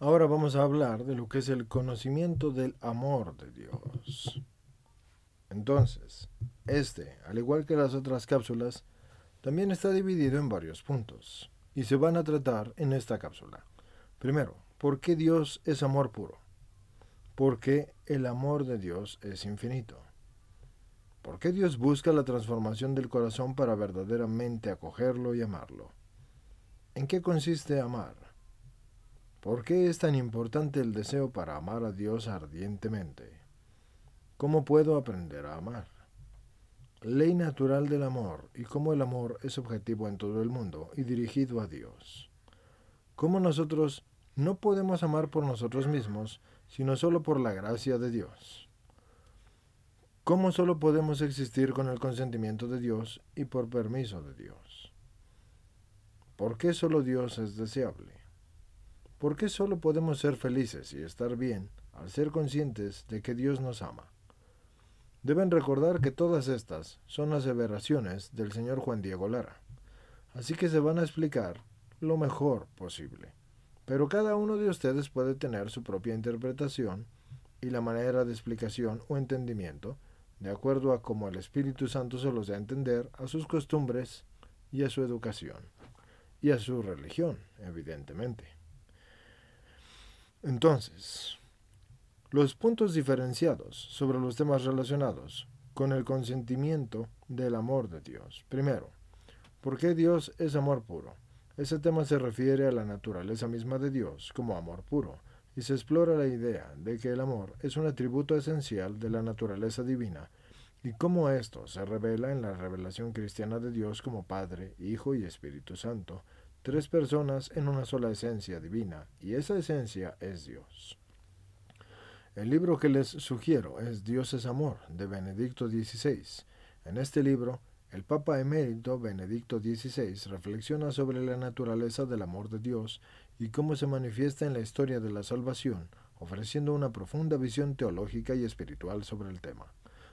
Ahora vamos a hablar de lo que es el conocimiento del amor de Dios. Entonces, este, al igual que las otras cápsulas, también está dividido en varios puntos y se van a tratar en esta cápsula. Primero, ¿por qué Dios es amor puro? ¿Por qué el amor de Dios es infinito? ¿Por qué Dios busca la transformación del corazón para verdaderamente acogerlo y amarlo? ¿En qué consiste amar? ¿Por qué es tan importante el deseo para amar a Dios ardientemente? ¿Cómo puedo aprender a amar? Ley natural del amor y cómo el amor es objetivo en todo el mundo y dirigido a Dios. ¿Cómo nosotros no podemos amar por nosotros mismos, sino solo por la gracia de Dios? ¿Cómo solo podemos existir con el consentimiento de Dios y por permiso de Dios? ¿Por qué solo Dios es deseable? ¿Por qué solo podemos ser felices y estar bien al ser conscientes de que Dios nos ama? Deben recordar que todas estas son las aseveraciones del señor Juan Diego Lara, así que se van a explicar lo mejor posible. Pero cada uno de ustedes puede tener su propia interpretación y la manera de explicación o entendimiento, de acuerdo a cómo el Espíritu Santo se los da a entender a sus costumbres y a su educación, y a su religión, evidentemente. Entonces, los puntos diferenciados sobre los temas relacionados con el consentimiento del amor de Dios. Primero, ¿por qué Dios es amor puro? Ese tema se refiere a la naturaleza misma de Dios como amor puro, y se explora la idea de que el amor es un atributo esencial de la naturaleza divina, y cómo esto se revela en la revelación cristiana de Dios como Padre, Hijo y Espíritu Santo, tres personas en una sola esencia divina, y esa esencia es Dios. El libro que les sugiero es Dios es Amor, de Benedicto XVI. En este libro, el Papa emérito Benedicto XVI reflexiona sobre la naturaleza del amor de Dios y cómo se manifiesta en la historia de la salvación, ofreciendo una profunda visión teológica y espiritual sobre el tema.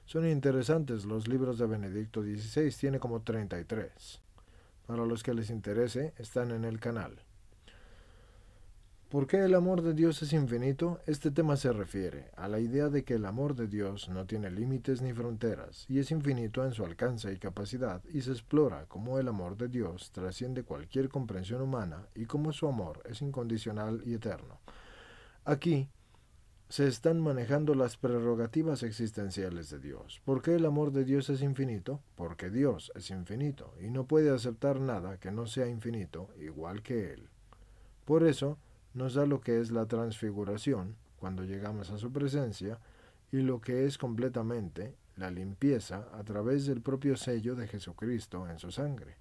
Son interesantes los libros de Benedicto XVI, tiene como 33 para los que les interese, están en el canal. ¿Por qué el amor de Dios es infinito? Este tema se refiere a la idea de que el amor de Dios no tiene límites ni fronteras y es infinito en su alcance y capacidad y se explora cómo el amor de Dios trasciende cualquier comprensión humana y cómo su amor es incondicional y eterno. Aquí se están manejando las prerrogativas existenciales de Dios. ¿Por qué el amor de Dios es infinito? Porque Dios es infinito y no puede aceptar nada que no sea infinito igual que Él. Por eso nos da lo que es la transfiguración cuando llegamos a su presencia y lo que es completamente la limpieza a través del propio sello de Jesucristo en su sangre.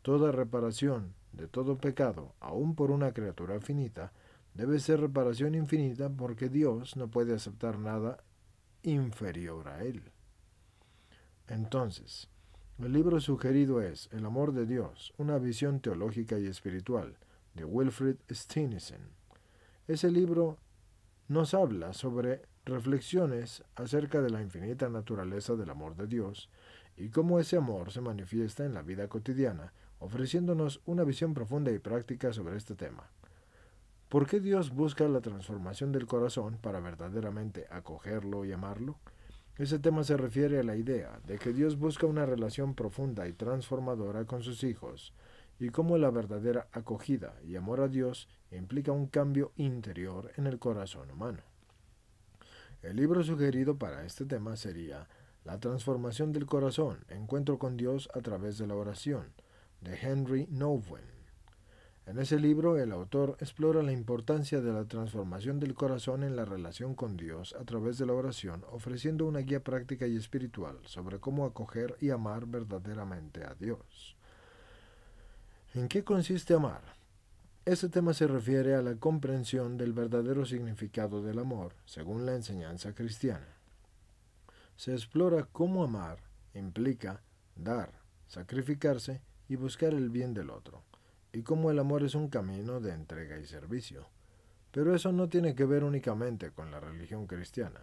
Toda reparación de todo pecado, aun por una criatura finita, Debe ser reparación infinita porque Dios no puede aceptar nada inferior a Él. Entonces, el libro sugerido es El amor de Dios, una visión teológica y espiritual, de Wilfred Stinnison. Ese libro nos habla sobre reflexiones acerca de la infinita naturaleza del amor de Dios y cómo ese amor se manifiesta en la vida cotidiana, ofreciéndonos una visión profunda y práctica sobre este tema. ¿Por qué Dios busca la transformación del corazón para verdaderamente acogerlo y amarlo? Ese tema se refiere a la idea de que Dios busca una relación profunda y transformadora con sus hijos, y cómo la verdadera acogida y amor a Dios implica un cambio interior en el corazón humano. El libro sugerido para este tema sería La transformación del corazón, Encuentro con Dios a través de la oración, de Henry Nowen. En ese libro, el autor explora la importancia de la transformación del corazón en la relación con Dios a través de la oración, ofreciendo una guía práctica y espiritual sobre cómo acoger y amar verdaderamente a Dios. ¿En qué consiste amar? Este tema se refiere a la comprensión del verdadero significado del amor, según la enseñanza cristiana. Se explora cómo amar implica dar, sacrificarse y buscar el bien del otro y cómo el amor es un camino de entrega y servicio. Pero eso no tiene que ver únicamente con la religión cristiana.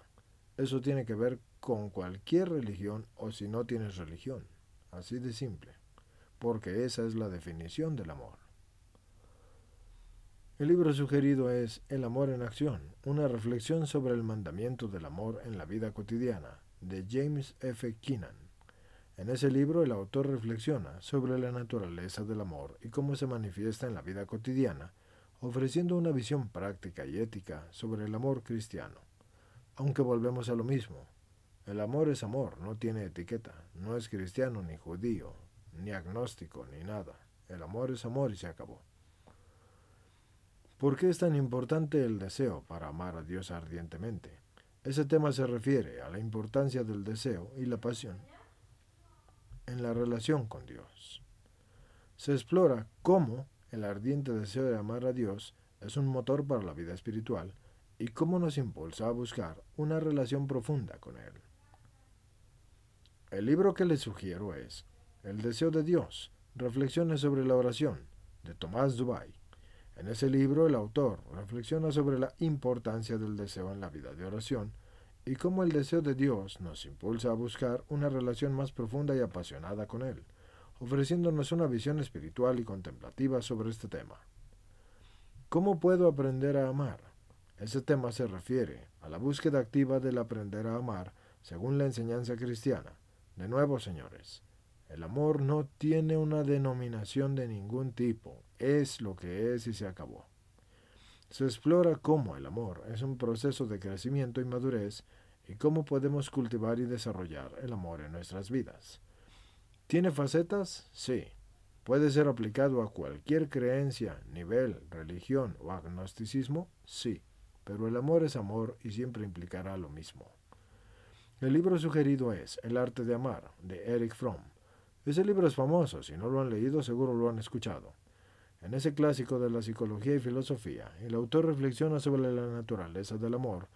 Eso tiene que ver con cualquier religión o si no tienes religión. Así de simple. Porque esa es la definición del amor. El libro sugerido es El amor en acción, una reflexión sobre el mandamiento del amor en la vida cotidiana, de James F. Keenan. En ese libro el autor reflexiona sobre la naturaleza del amor y cómo se manifiesta en la vida cotidiana, ofreciendo una visión práctica y ética sobre el amor cristiano. Aunque volvemos a lo mismo, el amor es amor, no tiene etiqueta, no es cristiano ni judío, ni agnóstico, ni nada. El amor es amor y se acabó. ¿Por qué es tan importante el deseo para amar a Dios ardientemente? Ese tema se refiere a la importancia del deseo y la pasión en la relación con Dios. Se explora cómo el ardiente deseo de amar a Dios es un motor para la vida espiritual y cómo nos impulsa a buscar una relación profunda con Él. El libro que les sugiero es El deseo de Dios, Reflexiones sobre la oración, de Tomás Dubay. En ese libro el autor reflexiona sobre la importancia del deseo en la vida de oración, y cómo el deseo de Dios nos impulsa a buscar una relación más profunda y apasionada con Él, ofreciéndonos una visión espiritual y contemplativa sobre este tema. ¿Cómo puedo aprender a amar? Ese tema se refiere a la búsqueda activa del aprender a amar según la enseñanza cristiana. De nuevo, señores, el amor no tiene una denominación de ningún tipo, es lo que es y se acabó. Se explora cómo el amor es un proceso de crecimiento y madurez y cómo podemos cultivar y desarrollar el amor en nuestras vidas. ¿Tiene facetas? Sí. ¿Puede ser aplicado a cualquier creencia, nivel, religión o agnosticismo? Sí. Pero el amor es amor y siempre implicará lo mismo. El libro sugerido es El arte de amar, de Eric Fromm. Ese libro es famoso, si no lo han leído seguro lo han escuchado. En ese clásico de la psicología y filosofía, el autor reflexiona sobre la naturaleza del amor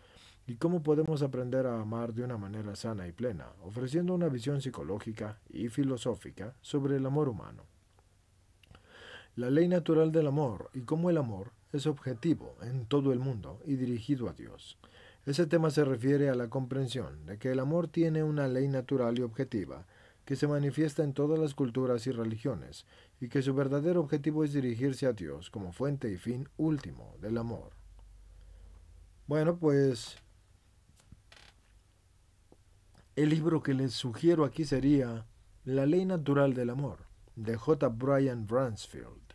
y cómo podemos aprender a amar de una manera sana y plena, ofreciendo una visión psicológica y filosófica sobre el amor humano. La ley natural del amor y cómo el amor es objetivo en todo el mundo y dirigido a Dios. Ese tema se refiere a la comprensión de que el amor tiene una ley natural y objetiva, que se manifiesta en todas las culturas y religiones, y que su verdadero objetivo es dirigirse a Dios como fuente y fin último del amor. Bueno, pues el libro que les sugiero aquí sería La ley natural del amor, de J. Brian Bransfield.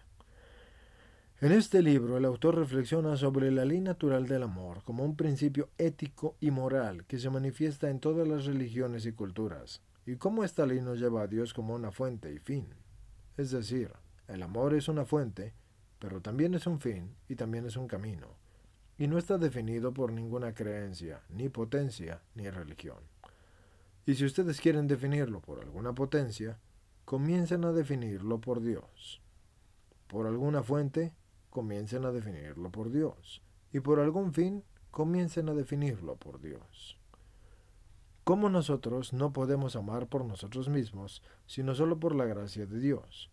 En este libro el autor reflexiona sobre la ley natural del amor como un principio ético y moral que se manifiesta en todas las religiones y culturas, y cómo esta ley nos lleva a Dios como una fuente y fin. Es decir, el amor es una fuente, pero también es un fin y también es un camino, y no está definido por ninguna creencia, ni potencia, ni religión. Y si ustedes quieren definirlo por alguna potencia, comiencen a definirlo por Dios, por alguna fuente comiencen a definirlo por Dios, y por algún fin, comiencen a definirlo por Dios. ¿Cómo nosotros no podemos amar por nosotros mismos, sino solo por la gracia de Dios?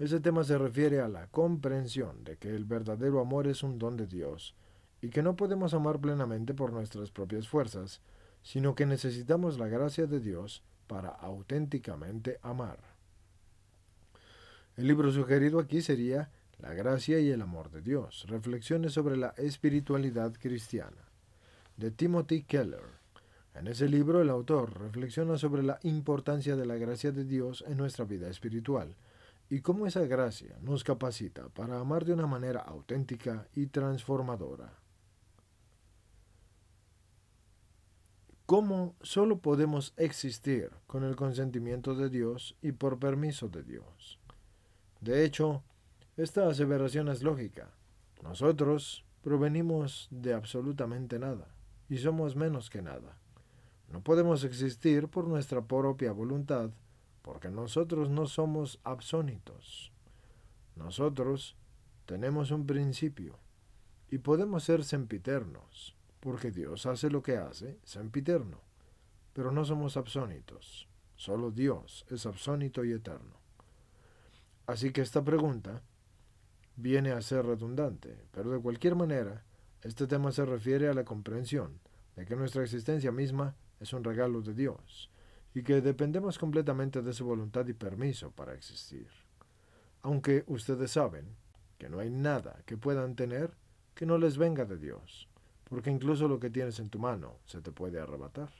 Ese tema se refiere a la comprensión de que el verdadero amor es un don de Dios, y que no podemos amar plenamente por nuestras propias fuerzas, sino que necesitamos la gracia de Dios para auténticamente amar. El libro sugerido aquí sería la gracia y el amor de Dios. Reflexiones sobre la espiritualidad cristiana. De Timothy Keller. En ese libro el autor reflexiona sobre la importancia de la gracia de Dios en nuestra vida espiritual y cómo esa gracia nos capacita para amar de una manera auténtica y transformadora. Cómo solo podemos existir con el consentimiento de Dios y por permiso de Dios. De hecho, esta aseveración es lógica. Nosotros provenimos de absolutamente nada y somos menos que nada. No podemos existir por nuestra propia voluntad porque nosotros no somos absónitos. Nosotros tenemos un principio y podemos ser sempiternos porque Dios hace lo que hace sempiterno, pero no somos absónitos. Solo Dios es absónito y eterno. Así que esta pregunta viene a ser redundante, pero de cualquier manera, este tema se refiere a la comprensión de que nuestra existencia misma es un regalo de Dios y que dependemos completamente de su voluntad y permiso para existir. Aunque ustedes saben que no hay nada que puedan tener que no les venga de Dios, porque incluso lo que tienes en tu mano se te puede arrebatar.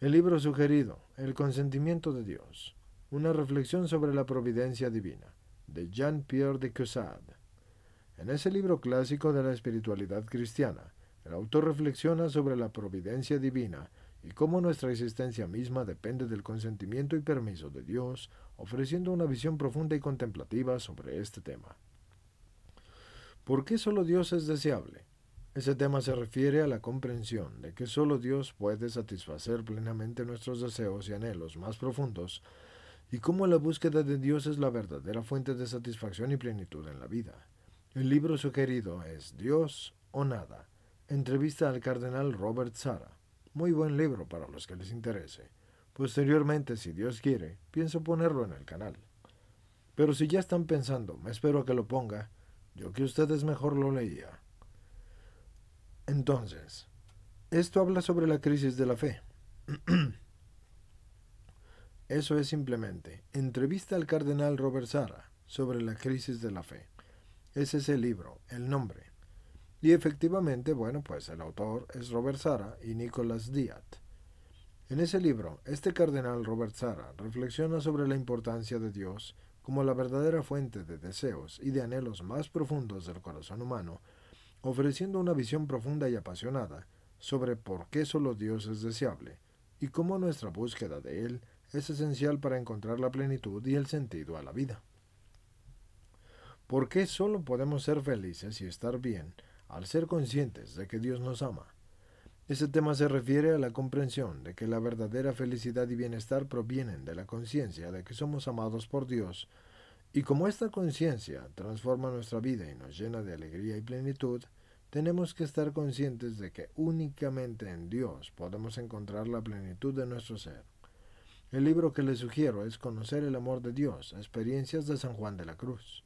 El libro sugerido, El consentimiento de Dios, una reflexión sobre la providencia divina de Jean-Pierre de Cusade. En ese libro clásico de la espiritualidad cristiana, el autor reflexiona sobre la providencia divina y cómo nuestra existencia misma depende del consentimiento y permiso de Dios, ofreciendo una visión profunda y contemplativa sobre este tema. ¿Por qué solo Dios es deseable? Ese tema se refiere a la comprensión de que solo Dios puede satisfacer plenamente nuestros deseos y anhelos más profundos y cómo la búsqueda de Dios es la verdadera fuente de satisfacción y plenitud en la vida. El libro sugerido es Dios o nada. Entrevista al cardenal Robert Sara. Muy buen libro para los que les interese. Posteriormente, si Dios quiere, pienso ponerlo en el canal. Pero si ya están pensando, me espero a que lo ponga, yo que ustedes mejor lo leía. Entonces, esto habla sobre la crisis de la fe. Eso es simplemente Entrevista al Cardenal Robert Sara sobre la crisis de la fe. Ese es el libro, el nombre. Y efectivamente, bueno, pues el autor es Robert Sara y nicolás Díaz. En ese libro, este cardenal Robert Sara reflexiona sobre la importancia de Dios como la verdadera fuente de deseos y de anhelos más profundos del corazón humano, ofreciendo una visión profunda y apasionada sobre por qué solo Dios es deseable y cómo nuestra búsqueda de Él es esencial para encontrar la plenitud y el sentido a la vida. ¿Por qué solo podemos ser felices y estar bien al ser conscientes de que Dios nos ama? Este tema se refiere a la comprensión de que la verdadera felicidad y bienestar provienen de la conciencia de que somos amados por Dios, y como esta conciencia transforma nuestra vida y nos llena de alegría y plenitud, tenemos que estar conscientes de que únicamente en Dios podemos encontrar la plenitud de nuestro ser. El libro que le sugiero es Conocer el amor de Dios, experiencias de San Juan de la Cruz.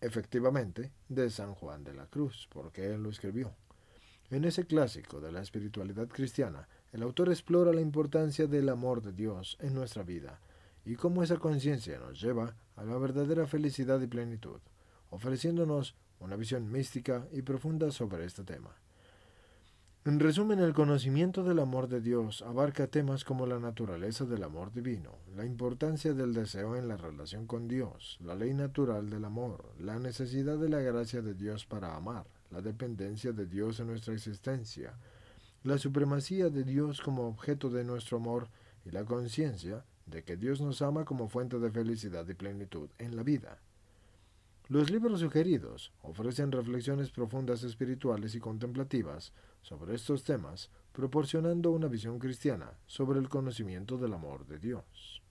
Efectivamente, de San Juan de la Cruz, porque él lo escribió. En ese clásico de la espiritualidad cristiana, el autor explora la importancia del amor de Dios en nuestra vida y cómo esa conciencia nos lleva a la verdadera felicidad y plenitud, ofreciéndonos una visión mística y profunda sobre este tema. En resumen, el conocimiento del amor de Dios abarca temas como la naturaleza del amor divino, la importancia del deseo en la relación con Dios, la ley natural del amor, la necesidad de la gracia de Dios para amar, la dependencia de Dios en nuestra existencia, la supremacía de Dios como objeto de nuestro amor y la conciencia de que Dios nos ama como fuente de felicidad y plenitud en la vida. Los libros sugeridos ofrecen reflexiones profundas espirituales y contemplativas sobre estos temas, proporcionando una visión cristiana sobre el conocimiento del amor de Dios.